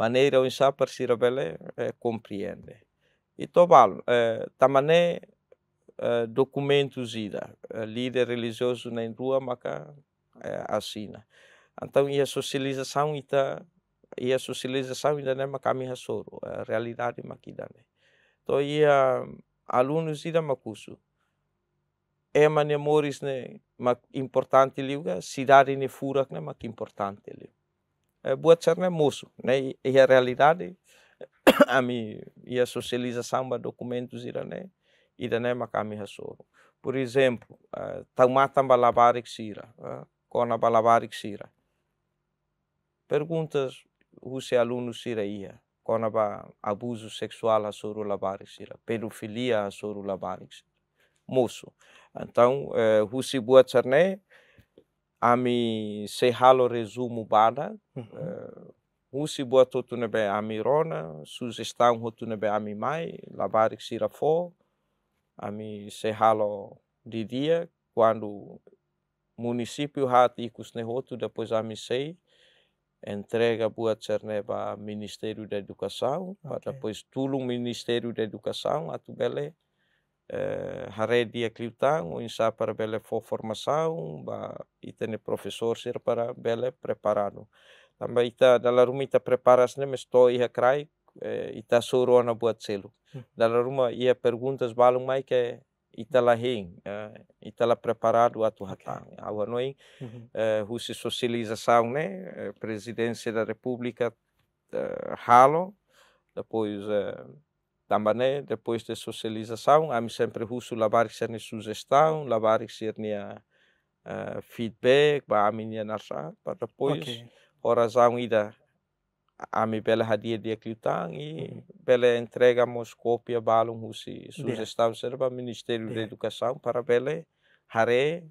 maneira o enxapar sirabele eh, compreende. E tobal, eh, tamane eh, documentos ida, eh, líder religioso na rua maca eh, assina. Então, e a socialização ita e a socialização ainda não é caminho soro, é a realidade maquida né. Então, e a alunos ida curso É manemores né, importante liga, cidade ne fura né, mac importante liga. Eh, buat saya moço, né? E realidade, (coughs) a mim, e a socialização de documentos, ira, né? Ira, né? Macami Rassoro. Por exemplo, eh, Taumatam Balabarik Sira, eh, Kona Balabarik Sira. Perguntas, Rússia aluno Sira ia, Kona abuso sexual Rassoro Labarik Sira, pedofilia Rassoro Labarik Sira. Moço. Então, se boa, né? se sehalo resumo bada, eh, usi bua totu nebe ami rona, sus estang hotu nebe ami mai, labarik sirafo, ami sehalo didia, quando município hat ikus nehotu, depois ami sei, entrega buat Cerneva Ministério da Educação, okay. depois tulung Ministério da Educação, atu bele, Haredi eh, Akliutan, o insá para bele for formação, ba itene professor ser para bele preparado. também ita tá, dala ruma ita tá preparas ne mesto iha krai ita eh, tá na ana buat selu. Hum. Dala ruma a perguntas balung mais que ita lahin, eh, ita la preparado atu hatang. Awa noi husi uhum. socialização né, presidência da república halo, depois também depois da socialização, há sempre russo lavar que ser sugestão, lavar que ser uh, feedback, para a minha nação, para ah, depois okay. oração ida uhum. a mi pela hadia dia cliutang e pela entregamos cópia balum husi sugestão yeah. para o Ministério yeah. da Educação para pela haré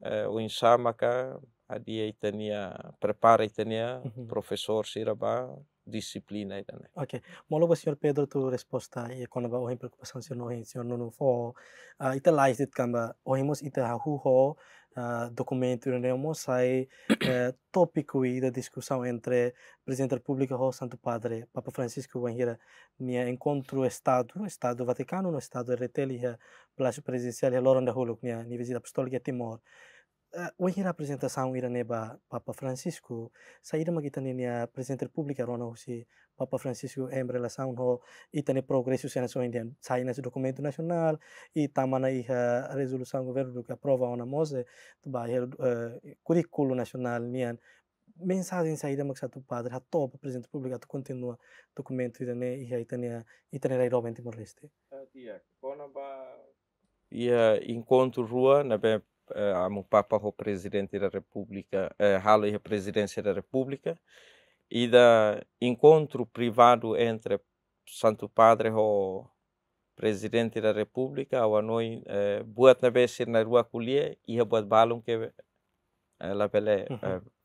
uh, o insama ka hadia itania prepara itania uhum. professor siraba disciplina Ok. Molo o senhor Pedro tu resposta e kono ba ohim preocupação senhor no senhor no fo uh, ah, ita lais dit kamba ohimos ita ha hu ho uh, ah, documento iremos sai eh, tópico e da discussão entre presidente da República e Santo Padre Papa Francisco Banheira minha encontro estado estado Vaticano no estado RT lia palácio presidencial e loro da huluk nia ni visita apostólica Timor Wahira apresentação iraneba né, Papa Francisco, saída né, magitaninia presidente república rona si Papa Francisco é em relação ao itane progresso sena so indian, sai nesse documento nacional e tamana i a resolução governo que aprova ona mose, tuba eh, eh, currículo nacional nian mensagem saída mas satu padre a top presidente público tu continua documento itane i itane itane rairoben timor leste. Ia, kona ba ia encontro rua na né, bem amo ah, o Papa o Presidente da República, Halley à Presidência da República, e da encontro privado entre Santo Padre o Presidente da República, ao anoi, eh, boa vez na rua Colher e a boa balão que eh, lá vele,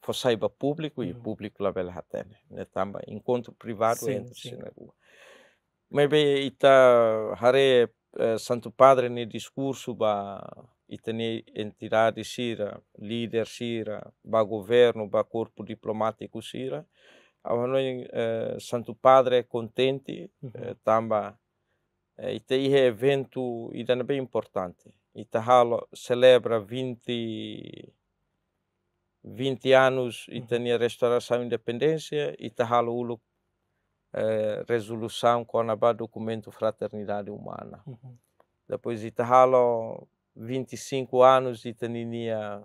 fosse uhum. eh, para público e uhum. público lá vele Hatene, né? né Tamba tá, encontro privado sim, entre sim. na rua. Mas bem, ita tá, hare Santo Padre no né, discurso ba e tem entidade Xira, líder Xira, ba governo, ba corpo diplomático Xira. A uh, Santo Padre é contente, uhum. uh, eh, também. Eh, e tem evento e também bem importante. E Tahalo celebra 20, 20 anos e uhum. tem a restauração independência e Tahalo Ulo uh, resolução com a documento Fraternidade Humana. Uhum. Depois Itahalo 25 anos e tinha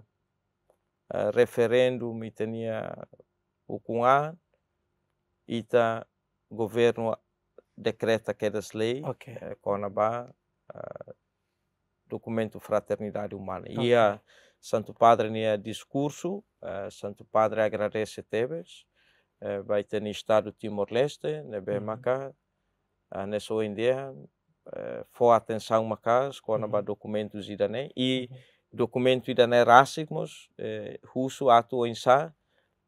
eh, referêndum referendo e tinha o CUNA e o governo decreta aquelas leis okay. uh, Conabá uh, documento fraternidade humana okay. e a Santo Padre nia discurso uh, Santo Padre agradece Tebes uh, vai ter estado Timor-Leste na Bemaka uhum. -huh. uh, nessa uh, eh, foi atenção uma casa quando uhum. documentos iranês e uhum. documento iranês rássimos uh, russo ato em sa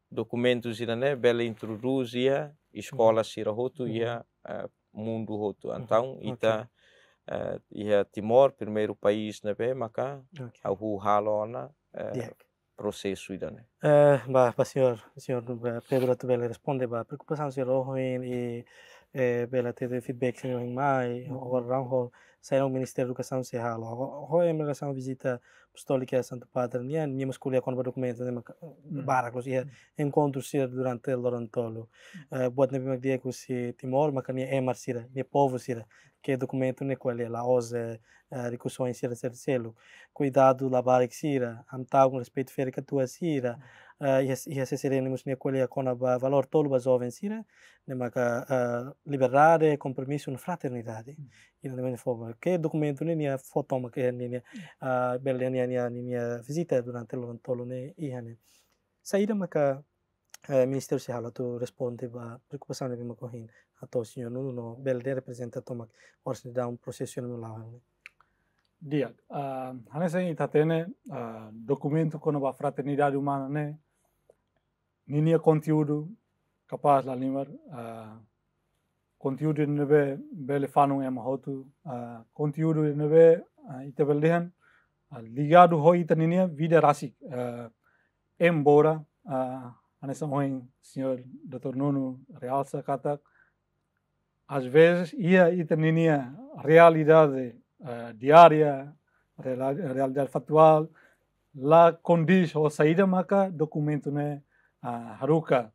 documentos iranês bela introduzia uhum. escola sirahoto uhum. ia uh, mundo roto uhum. então uhum. ita Uh, ia Timor primeiro país na bem maca okay. a halona uh, processo e dané uh, senhor senhor Pedro tu bela responde bah preocupação senhor e pela é, beelatayda feedback himay horanho sainao ministério da educação se halo ho em relação visita apostólica Santo Padre nian ni masculia con documento de baracos e encontro se durante o lorantolo buat nabi magdia ku si timor mas makani e marsira ni povo sira que é documento ne né, qual é, la ose recursões sira selo cuidado la sira, amtau com respeito ferica tua sira mm uhum. -hmm. iha se serenimos nekole akona ba valor tolo ba jovem sira nemaka eh, liberdade compromisso di fraternidade ina nemani foba ke documento ne nia fotoma ke nia berlin nia nia nia visita durante lo tolo ne iha eh, eh, ne saída maka ministério se hala tu responde ba preocupação ne mako hin ato senhor no no berlin representa tomak orse da um processo no lawan ne Dia, uh, hanya saya ini tatene uh, dokumen tu kono ba fraternidade humana ne, ನಿನಿಯ é conteúdo capaz lá limar uh, ah, conteúdo de nebe bele fanu em hotu uh, conteúdo de nebe uh, ah, ite beldehan uh, ligado hoi ite ninia vida rasik uh, embora uh, anessa hoin senhor Dr. Nuno realça katak às vezes ia ite ninia realidade uh, diária realidade factual lá condiz ou saída maca documento né Haruka,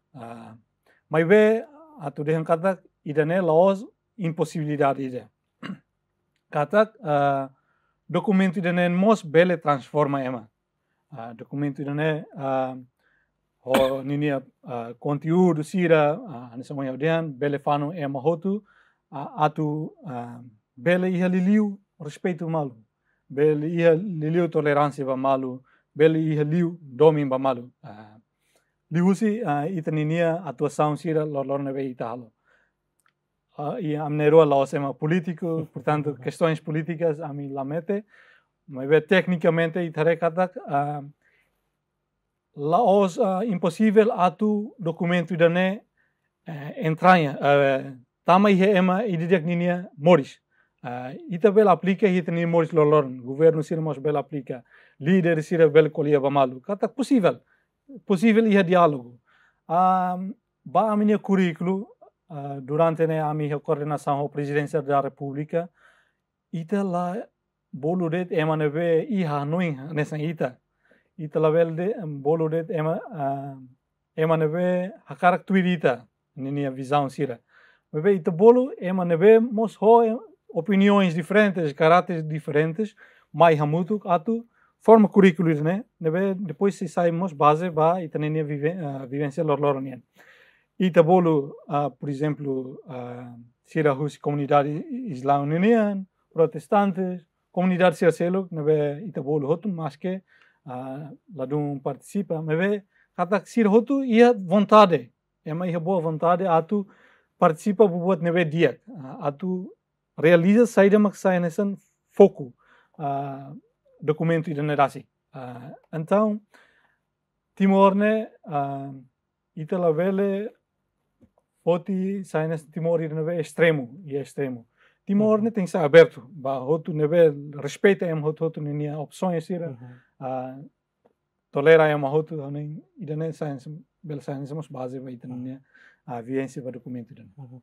mas vê a tu turism kata né laos impossibilidade ide. Kata documento ida (clears throat) né mos bele transforma ema. Documento ida idane o nini a conteúdo sira anesa manhã odian bele fano ema hotu a atu bele iha liliu respeito malu. Bele iha liliu tolerância ba malu. Bele iha liu domim ba malu diusi ah, itaninia atuação sira lorlor nebe italo. E ah, amneroa laosema político, (laughs) portanto, questões políticas a mim lamete, mas ve tecnicamente itare katak ah, laos impossível atu documento idane eh, entranha eh, tama ihe ema ididiak ninia moris. Ita bel aplica hitani moris lolorn, governo sira mos bel aplica, líder sira bel colia bamalu, katak possível possível ir a diálogo. Um, ba a minha currículo uh, durante né, a minha coordenação à presidência da República, ita lá boludet emaneve i hanoi nessa ita. Ita lá velde boludet ema uh, emaneve hakarak tuirita, visão sira. Mas Bebe ita bolo emaneve mos ho opiniões diferentes, caráteres diferentes, mas há muito ato forma curriculares, né? Depois se saímos base ba e também a vivência lorloronian. E tabolo, uh, por exemplo, uh, Sirahus comunidade islâmica, protestantes, comunidade sirselo, né? E tabolo hotun, mas que uh, ladum participa, né? vê, kata sir hotu ia vontade, é uma boa vontade, atu participa buat neve diak, atu realiza saída maksainasan né, foco. Uh, documento iranerazi. Assim. Uh, então, Timor-ne, uh, ah, Italavele, Oti, Sainas Timor Iranave é extremo, e é extremo. Timor-ne uhum. tem que ser aberto, ba outro nível, respeita em outro, outro nível, opções, ira, uh, uhum. ah, tolera em outro, Iranave Sainas, Bel Sainas, mas base vai ter uhum. a viência para documento. Uhum.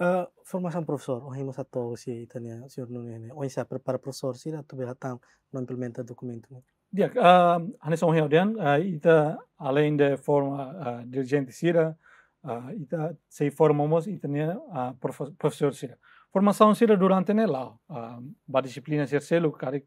Uh, formação professor, o Rimo Sato, se Itania, senhor Nunene, o Insa para professor, se lá tu beratang, não implementa documento. Dia, uh, ah, Hannes Onhel Dian, uh, ah, ita além de forma ah, dirigente Sira, ita se formamos Itania uh, professor Sira. Formação Sira durante né lá, a, ba disciplina ser selo caric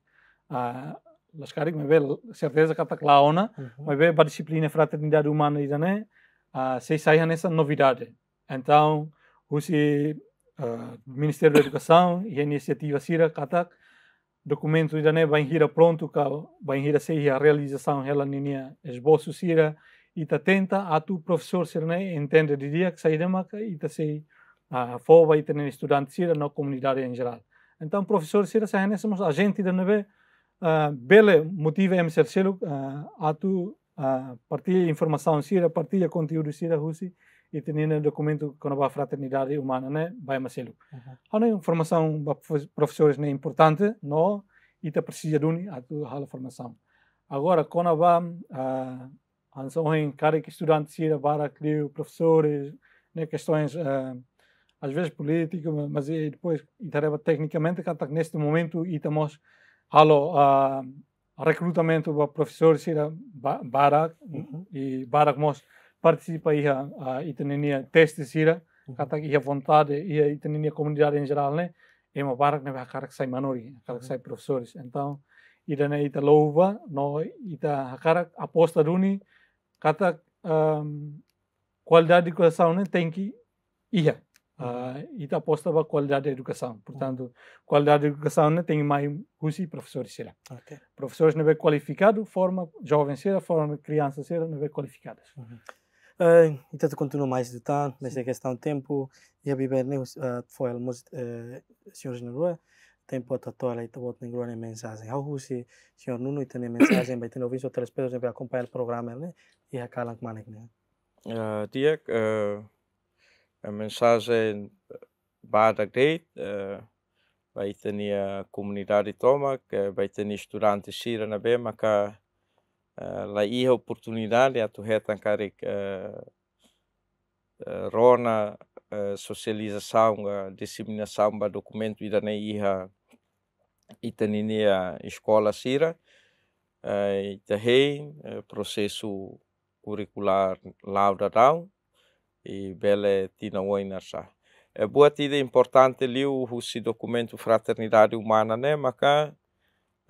a, las caric me bel certeza kata klaona, uhum. me bel ba disciplina fraternidade humana né, a, se sai nessa novidade. Então, Usei uh, eh, Ministério da Educação e a iniciativa Sira Katak documento já né bem hira pronto vai bem a ser a realização ela ninia é esboço Sira e tá tenta a tu professor ser né entende de dia que sai de maca e tá sei a fova e tem tá estudante Sira na comunidade em geral então professor Sira se né somos agente da neve uh, bele motivo é ser selo uh, a tu uh, partilha informação Sira partilha conteúdo Sira Rusi itininan documento que a fraternidade humana né vai macelo uh a informação para professores né importante no ita precisa duni a tua formação agora quando a uh, ansão em cada que estudante se para criar professores né questões uh, às vezes políticas, mas e é depois interessa tecnicamente que tá neste momento itamos halo uh, recrutamento para professores se para uh -huh. e para mostrar participa e a, a Itanenia teste sira uhum. que a vontade e a Itanenia comunidade em geral né é uma barra que não vai cara que sai manori cara que uhum. sai professores então ida na ita louva no ita cara aposta duni kata um, qualidade de educação né tem que ir uh, ita aposta para qualidade da educação portanto qualidade da educação né tem mais husi professores sira okay. professores não é qualificado forma jovens forma crianças não é qualificadas uhum. Uh, ah, entonces continúo más de tanto desde que está un tempo e a en uh, ah, foi el most, uh, señor tempo a toda la voz en grupo mensaje. How who senhor señor Nuno y tiene mensagem vai ter visto tres pessoas para acompanhar o programa, ¿no? Né? Y acá la manek, ¿no? Né? Uh, ah, Tiek, uh, mensaje badak vai ter a comunidade toma, vai ter estudantes sira na Bema, que la ia oportunidade atu hetan kare eh, eh, rona eh, socialização disseminação ba documento ida na ia itanini escola sira ita hei processo curricular lauda dau e bele tina oina sa é boa tida importante liu o documento fraternidade humana né maca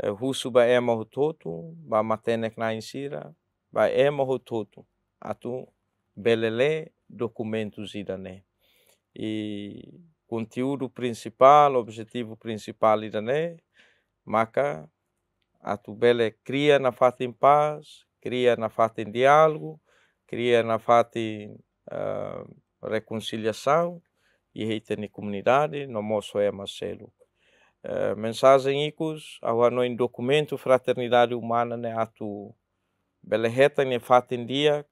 eh, husu ba e mahu todo, ba matenek na insira, ba e mahu totu, atu belele documentos idané. E conteúdo principal, objetivo principal idané, maka atu bele cria na fata em paz, cria na fata em diálogo, cria na fata em uh, reconciliação, e reita na comunidade, no moço é Marcelo. Uh, mensagem icus ao ano em documento fraternidade humana ne né? atu bele reta fato em dia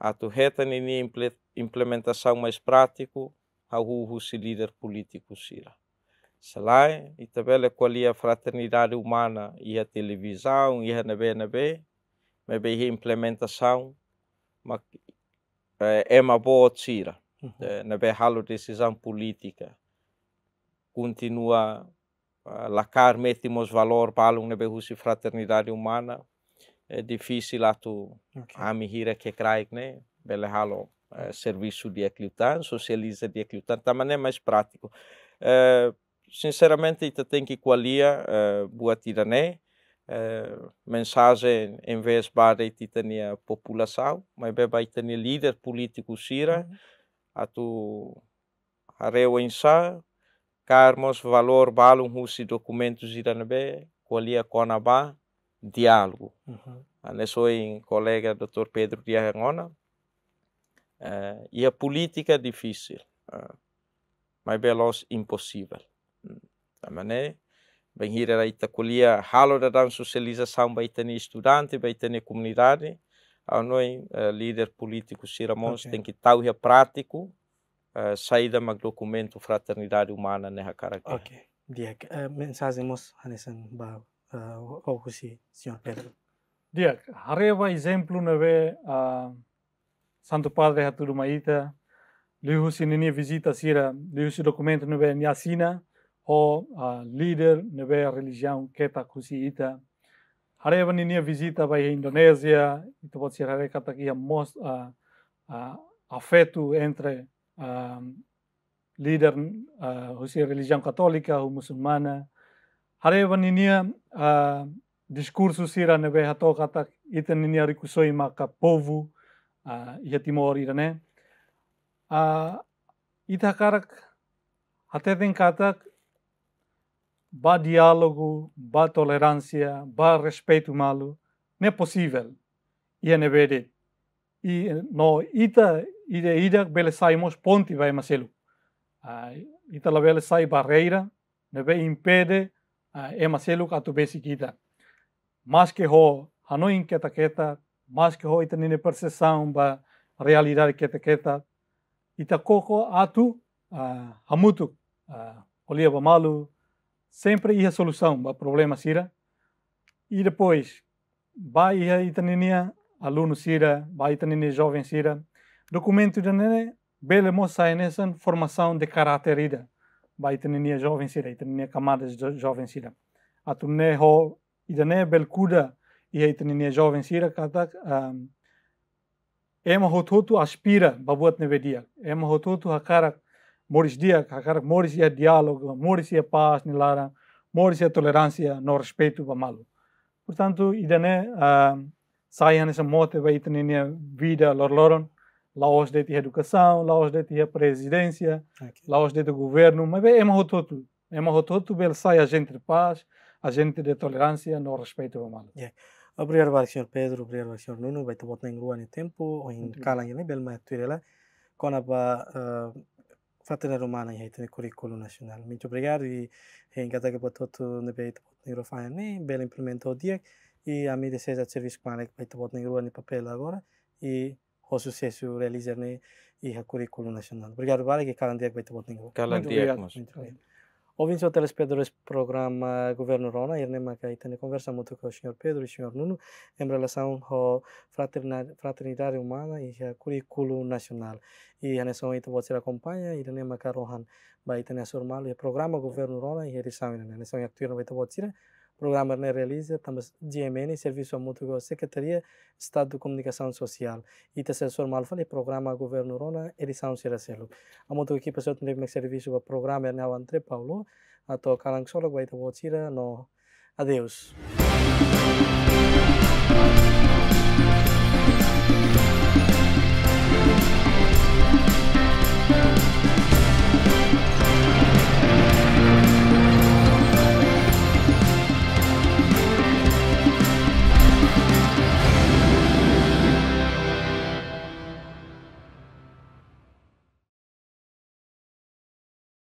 atu reta ne ni implementação mais prático ao hu se líder político sira lá e também tabele é qualia fraternidade humana e a televisão e a nebe nebe me be implementação ma eh, é uma boa tira uhum. Eh, nebe halo decisão política continua ah, Lacar metimos valor para um nebehusi fraternidade humana. É difícil atu okay. ami hira que craig né? Belehalo é, eh, serviço de eclutan, socializa de eclutan, também é mais prático. É, sinceramente, ita tem que qualia é, boa tirané. É, mensagem em vez para a população, mas beba a líder político sira, mhm. a tu areu em sa, Carmos, Valor, Balum, Russi, Documentos, Iranabé, Colia, é conaba Diálogo. Uhum. Ane ah, né, sou em colega Dr. Pedro de Arangona. Uh, eh, e a política é difícil, uh, ah, mas belos impossível. Também hum, bem ir aí colher halo da dan socialização vai ter estudante, vai ter comunidade. A nós uh, líder político Siramons okay. tem que estar prático eh, saída mag documento fraternidade humana neha né, karakter. Okay. Diak, uh, eh, mensagem mos hanesan ba uh, eh, okusi senhor Pedro. Diak, hareva exemplo neve né, uh, Santo Padre haturu maita lihu sinini visita sira né, lihu tá si documento neve niasina o uh, líder neve religião keta kusi ita. Hareva nini visita vai Indonésia, ito pode ser a takia tá mos uh, uh, afeto entre um, líder uh, rusia religião católica ou muçulmana hare vaninia uh, discurso sira nebe hato ita itaninia rikusoi maka povo uh, ia timor irane uh, itakarak hateten katak ba diálogo, ba tolerância, ba respeito malo, não possível? Ia ne é E não, ita e ida beleçaímos ponte vai macelo. Ah, itala beleçai barreira, neve impede ah, é macelo a tu besiquita. Mas que ho, hano inquieta queta, mas que ho itanine percepção ba realidade queta queta, ita coco atu ah, hamutu, ah, olia ba malu, sempre ia solução ba problema sira. E depois, vai ita itaninha aluno sira, vai itaninha jovem sira, documento Documentul bele mosaine sunt formação de vai ter Bai tânenia jovencida, tânenia camadas jovencida. Atum ne ho, idane belcuda, e aí tânenia jovencida, cata, um, ema hototu aspira, babuat nevedia. Ema hototu hakarak, moris dia, hakarak moris ia diálogo, moris ia paz, nilara, moris ia tolerância, no respeito, bamalu. Portanto, idane, uh, saian nessa mote, vai ter tânenia vida, lor loron, lá hoje dentro educação, lá hoje dentro presidência, okay. lá hoje dentro governo, mas é uma tudo. É uma tudo, ele sai a gente de paz, a gente de tolerância, no respeito ao mal. Yeah. Obrigado, Sr. Pedro, obrigado, Sr. Nuno, vai te botar em rua no tempo, ou em uhum. cala nem belo, mas tu irá quando a ah, fraternidade humana em Haiti, o currículo nacional. Muito obrigado e em cada que botou tu no né, bem, em Rofana, nem né, belo implementou o dia e a mim deseja serviço com a que vai te botar em rua no papel agora e hosu sesu realizarne iha currículo nacional. Obrigado, Vara, que calandiac vai te botar Calandiac, O Ouvintes ou telespectadores do programa Governo Rona, irne maca ne conversa muito cu o senhor Pedro e o Nunu în em relação ao fraternidade humana e a currículo nacional. E a nação ita pode ser acompanha, irne maca rohan, vai itane a sua e programa Governo Rona e a edição ne A nação ita pode ser Programa é realiza também GMN, Serviço a Mútuo Secretaria Estado de Comunicação Social. E o assessor Malfani, Programa Governo Rona, edição Siracelo. A Mútuo Equipa Sot Nivmek Serviço programa é o André Paulo, a Tocalang Solo Guaita Botira, no Adeus.